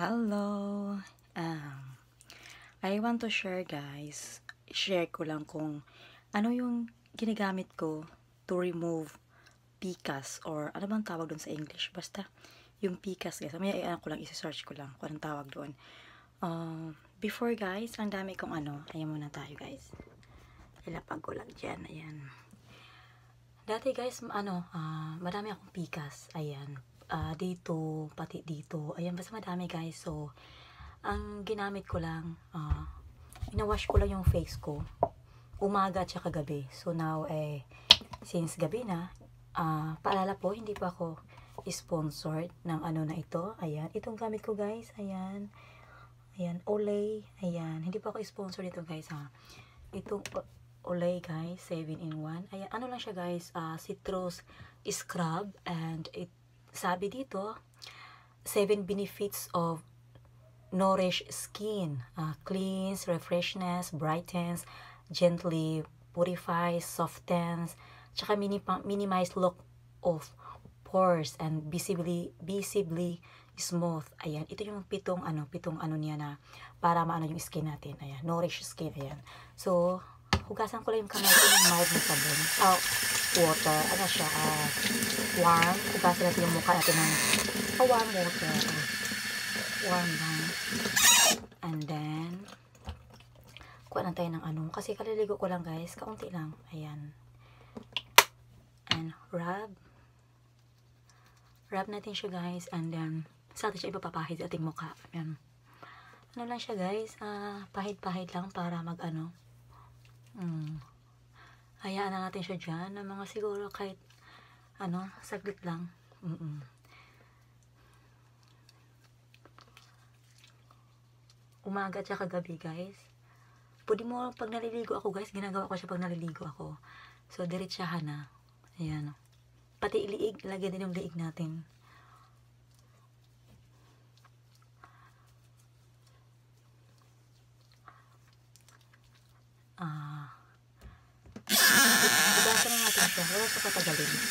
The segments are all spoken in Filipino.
Hello! Um, I want to share guys, share ko lang kung ano yung ginagamit ko to remove pikas or ano bang tawag doon sa English? Basta yung pikas guys. Mamaya ay eh, ano ko lang, isi-search ko lang kung anong tawag doon. Um, before guys, ang dami kong ano. Ayan muna tayo guys. Ilapag ko lang dyan. Ayan. Dati guys, ano, uh, madami akong pikas. Ayan uh, dito, pati dito. Ayan, basta madami guys. So, ang ginamit ko lang, uh, inawash ko lang yung face ko. Umaga at gabi. So, now, eh, since gabi na, uh, paalala po, hindi pa ako sponsored ng ano na ito. Ayan, itong gamit ko guys. Ayan. Ayan, Olay. Ayan, hindi pa ako sponsor dito guys ha. Itong Olay guys, 7 in 1. Ayan, ano lang siya guys, uh, citrus scrub and it sabi dito, seven benefits of nourish skin. Uh, ah, cleans, refreshness, brightens, gently purifies, softens, tsaka minimize look of pores and visibly visibly smooth. Ayan, ito yung pitong ano, pitong ano niya na para maano yung skin natin. Ayan, nourish skin. Ayan. So, hugasan ko lang yung kamay ko ng mild na sabon. Oh, water, ano siya, uh, warm. Tugasin natin yung mukha natin ng uh, warm water. Uh, warm lang. And then, kuha lang tayo ng ano. Kasi kaliligo ko lang guys. Kaunti lang. Ayan. And rub. Rub natin siya guys. And then, sa atin siya ipapapahid ating mukha. Ayan. Ano lang siya guys. Uh, Pahid-pahid lang para mag ano. Mm hayaan na natin siya dyan ng mga siguro kahit ano, saglit lang. Mm -mm. Umaga tsaka gabi guys. Pwede mo, pag naliligo ako guys, ginagawa ko siya pag naliligo ako. So, diretsyahan na. Ayan. Pati iliig, lagyan din yung liig natin. siya. Huwag sa patagalin.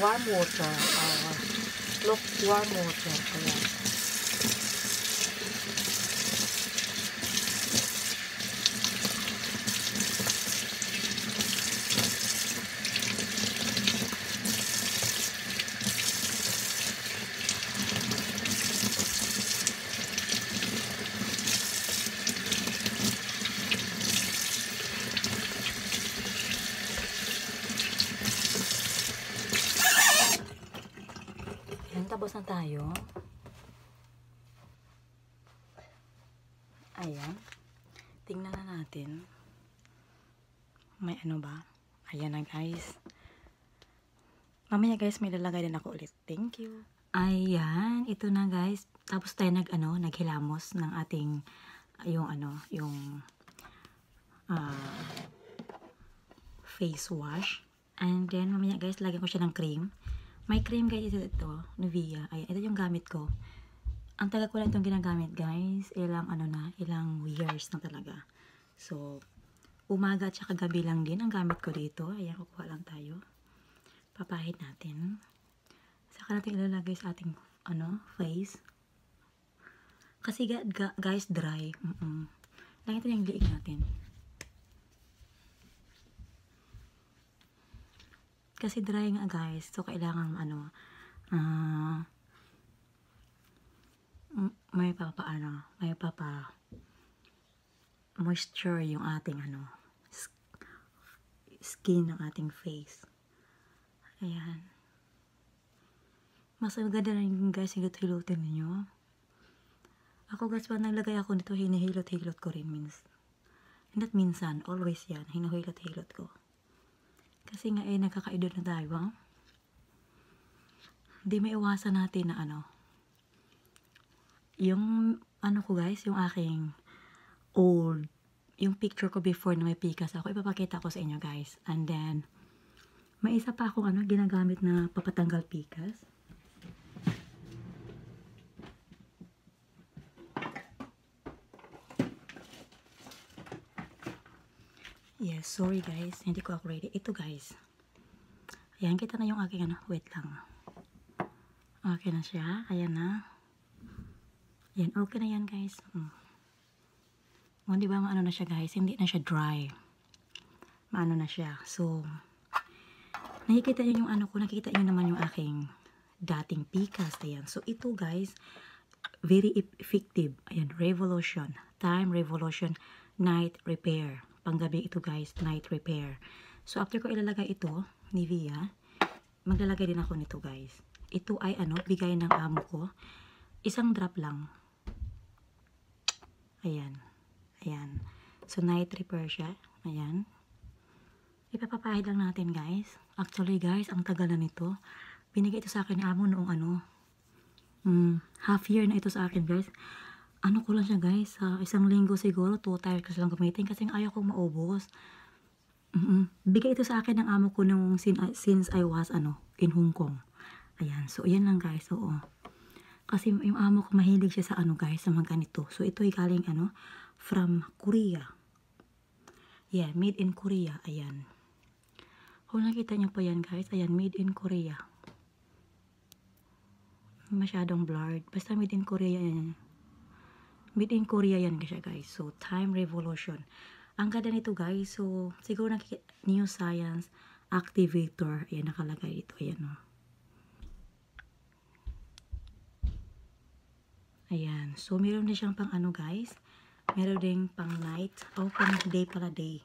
Warm water. Uh, ah, look, warm water. Ayan. na tayo. Ayan. Tingnan na natin. May ano ba? Ayan na guys. Mamaya guys, may lalagay din ako ulit. Thank you. Ayan. Ito na guys. Tapos tayo nag, ano, naghilamos ng ating ah, yung ano, yung uh, face wash. And then, mamaya guys, lagyan ko siya ng cream. May cream guys ito, Nivea. Ayan, ito yung gamit ko. Ang tagal ko na itong ginagamit guys. Ilang ano na, ilang years na talaga. So, umaga at saka gabi lang din ang gamit ko dito. Ayan, kukuha lang tayo. Papahit natin. Saka natin ilalagay sa ating ano, face. Kasi guys, dry. Mm -mm. Nakita niyo yung liig natin. Kasi dry nga guys. So, kailangan ano, ah, uh, may papa ano, may papa moisture yung ating ano, skin ng ating face. Ayan. Mas maganda yung guys, hilot-hilotin ninyo. Ako guys, pag naglagay ako nito, hinihilot-hilot ko rin means Hindi minsan, always yan, hinuhilot-hilot ko. Kasi nga eh, nagkakaedad na tayo, ha? Hindi maiwasan natin na ano, yung ano ko guys, yung aking old, yung picture ko before na may pikas ako, ipapakita ko sa inyo guys. And then, may isa pa akong ano, ginagamit na papatanggal pikas. Yes, sorry guys, hindi ko ako ready. Ito guys. Ayan, kita na yung aking ano. Wait lang. Okay na siya. Ayan na. Ayan, okay na yan guys. Mm. O, oh, di ba maano na siya guys? Hindi na siya dry. Maano na siya. So, nakikita nyo yung ano ko. Nakikita nyo naman yung aking dating pikas. Ayan. So, ito guys, very effective. Ayan, revolution. Time revolution. Night repair panggabi ito guys, night repair. So after ko ilalagay ito, Nivea, maglalagay din ako nito guys. Ito ay ano, bigay ng amo ko. Isang drop lang. Ayan. Ayan. So night repair siya. Ayan. Ipapapahid lang natin guys. Actually guys, ang tagal na nito. Binigay ito sa akin ni amo noong ano, mm, half year na ito sa akin guys ano ko lang siya guys, sa uh, isang linggo siguro, two times ko silang gamitin kasi ayaw kong maubos. Mm -mm. Bigay ito sa akin ng amo ko nung sin ah, since I was ano, in Hong Kong. Ayan, so ayan lang guys, oo. Kasi yung amo ko mahilig siya sa ano guys, sa mga ganito. So ito ay galing ano, from Korea. Yeah, made in Korea, ayan. Kung nakita niyo po yan guys, ayan, made in Korea. Masyadong blurred. Basta made in Korea, ayan made in Korea yan siya guys. So, time revolution. Ang ganda nito guys. So, siguro nakikita, new science activator. Ayan, nakalagay dito. Ayan o. Oh. Ayan. So, meron din siyang pang ano guys. Meron ding pang night. O, oh, pang day pala day.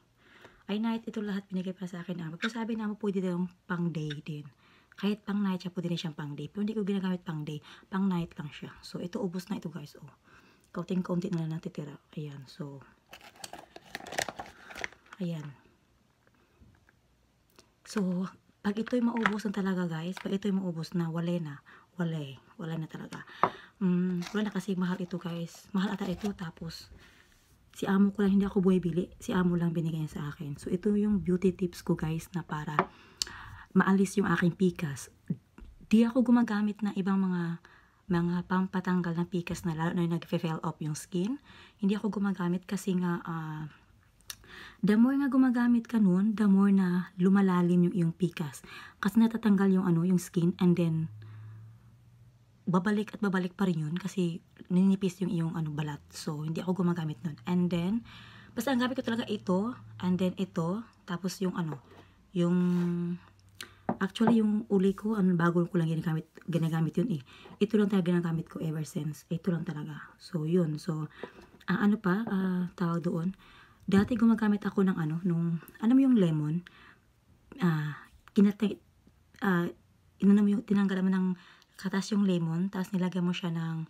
Ay, night. Ito lahat binigay para sa akin. Ah. Pero sabi na mo pwede din pang day din. Kahit pang night siya, pwede din siyang pang day. Pero hindi ko ginagamit pang day. Pang night lang siya. So, ito ubos na ito guys. O. Oh kaunting-kaunti na lang natitira. Ayan, so, ayan. So, pag ito'y maubos na talaga guys, pag ito'y maubos na, wala na, wala, eh, wala na talaga. Mm, wala na kasi mahal ito guys, mahal ata ito, tapos, si amo ko lang, hindi ako buhay bili, si amo lang binigay niya sa akin. So, ito yung beauty tips ko guys, na para maalis yung aking pikas. Di ako gumagamit na ibang mga mga pampatanggal ng pikas na lalo na yung nag-fell off yung skin. Hindi ako gumagamit kasi nga uh, the more nga gumagamit ka nun, the more na lumalalim yung iyong pikas. Kasi natatanggal yung ano, yung skin and then babalik at babalik pa rin yun kasi ninipis yung iyong ano balat. So, hindi ako gumagamit nun. And then, basta ang gamit ko talaga ito and then ito, tapos yung ano, yung Actually, yung uli ko, ano, bago ko lang ginagamit, ginagamit yun eh. Ito lang talaga ginagamit ko ever since. Ito lang talaga. So, yun. So, uh, ano pa, uh, tawag doon. Dati gumagamit ako ng ano, nung, ano mo yung lemon, ah, uh, kinatay, ah, uh, inanam mo yung, tinanggal mo ng katas yung lemon, tapos nilagay mo siya ng,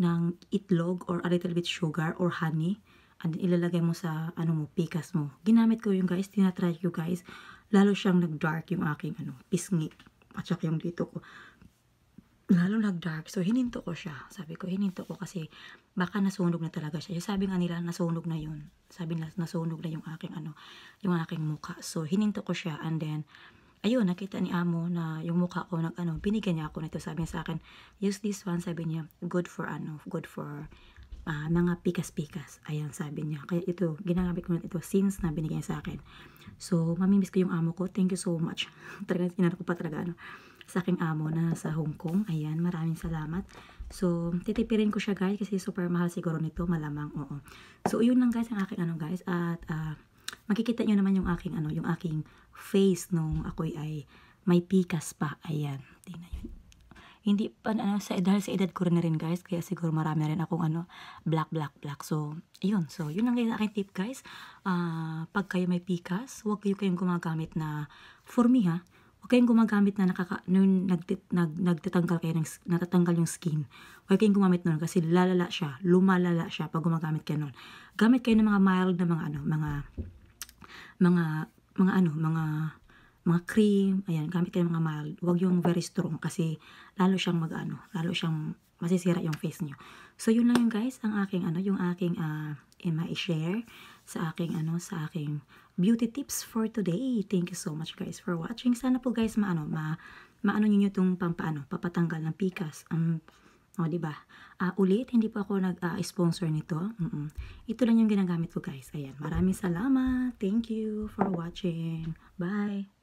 ng itlog or a little bit sugar or honey and ilalagay mo sa ano mo, pikas mo. Ginamit ko yung guys, tinatry ko guys. Lalo siyang nag-dark yung aking ano, pisngi. At saka yung dito ko. Lalo nag-dark. So, hininto ko siya. Sabi ko, hininto ko kasi baka nasunog na talaga siya. Yung sabi nga nila, nasunog na yun. Sabi nila, nasunog na yung aking ano, yung aking muka. So, hininto ko siya and then, ayun, nakita ni Amo na yung mukha ko, nag, ano, binigyan niya ako nito. Sabi niya sa akin, use this one, sabi niya, good for, ano, good for uh, mga pikas-pikas. Ayan, sabi niya. Kaya ito, ginagamit ko na ito since na binigay sa akin. So, mamimiss ko yung amo ko. Thank you so much. talaga, inano ko pa talaga, ano, sa aking amo na sa Hong Kong. Ayan, maraming salamat. So, titipirin ko siya guys kasi super mahal siguro nito. Malamang, oo. So, yun lang guys ang aking ano guys. At, uh, makikita nyo naman yung aking ano, yung aking face nung ako ay may pikas pa. Ayan, tingnan yun hindi pa ano, sa, edad sa edad ko rin rin guys, kaya siguro marami rin akong ano, black, black, black. So, yun. So, yun ang aking tip guys. Uh, pag kayo may pikas, huwag kayo kayong gumagamit na, for me ha, huwag kayong gumagamit na nakaka, nun, nagtit, nag, nagtatanggal kayo ng, natatanggal yung skin. Huwag kayong gumamit nun kasi lalala siya, lumalala siya pag gumagamit kayo nun. Gamit kayo ng mga mild na mga ano, mga, mga, mga ano, mga, mga cream, ayan, gamit kayo mga mild. Huwag yung very strong kasi lalo siyang mag ano, lalo siyang masisira yung face niyo. So yun lang yun guys, ang aking ano, yung aking uh, ma-share sa aking ano, sa aking beauty tips for today. Thank you so much guys for watching. Sana po guys maano, ma maano niyo tong pampaano, papatanggal ng pikas. Ang um, o, oh, di ba? Uh, ulit, hindi po ako nag-sponsor ah, uh, nito. Mm -mm. Ito lang yung ginagamit ko, guys. Ayan. Maraming salamat. Thank you for watching. Bye.